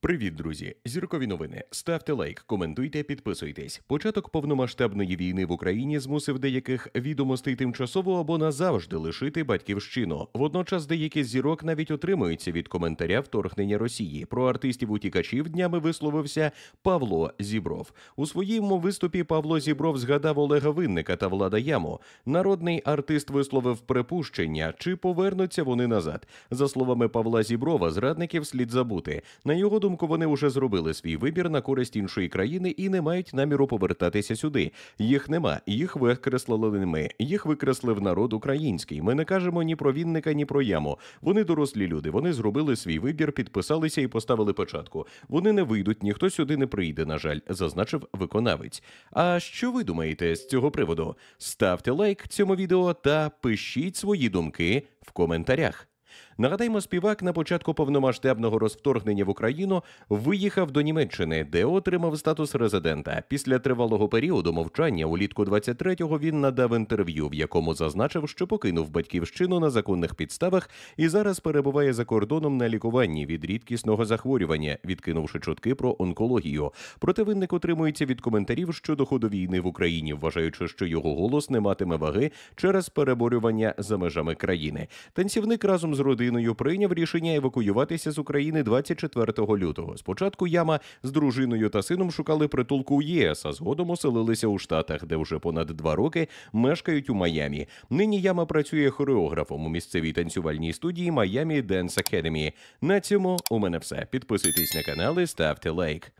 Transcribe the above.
Привіт, друзі! Зіркові новини. Ставте лайк, коментуйте, підписуйтесь. Початок повномасштабної війни в Україні змусив деяких відомостей тимчасово або назавжди лишити батьківщину. Водночас деякі зірок навіть отримуються від коментаря вторгнення Росії. Про артистів утікачів днями висловився Павло Зібров. У своєму виступі Павло Зібров згадав Олега Винника та Влада Яму. Народний артист висловив припущення, чи повернуться вони назад. За словами Павла Зіброва, зрадників слід забути на його думку, вони вже зробили свій вибір на користь іншої країни і не мають наміру повертатися сюди. Їх нема, їх викреслили не ми. Їх викреслив народ український. Ми не кажемо ні про вінника, ні про яму. Вони дорослі люди. Вони зробили свій вибір, підписалися і поставили початку. Вони не вийдуть, ніхто сюди не прийде. На жаль, зазначив виконавець. А що ви думаєте з цього приводу? Ставте лайк цьому відео та пишіть свої думки в коментарях. Нагадаємо, співак на початку повномасштабного розвторгнення в Україну виїхав до Німеччини, де отримав статус резидента. Після тривалого періоду мовчання улітку 23-го він надав інтерв'ю, в якому зазначив, що покинув батьківщину на законних підставах і зараз перебуває за кордоном на лікуванні від рідкісного захворювання, відкинувши чутки про онкологію. Проте винник утримується від коментарів щодо ходу війни в Україні, вважаючи, що його голос не матиме ваги через переборювання за межами країни. Танцівник разом з родиною Україною прийняв рішення евакуюватися з України 24 лютого. Спочатку яма з дружиною та сином шукали притулку у ЄС, а згодом оселилися у Штатах, де вже понад два роки мешкають у Майамі. Нині яма працює хореографом у місцевій танцювальній студії Miami Dance Academy. На цьому у мене все. Підписуйтесь на канал і ставте лайк.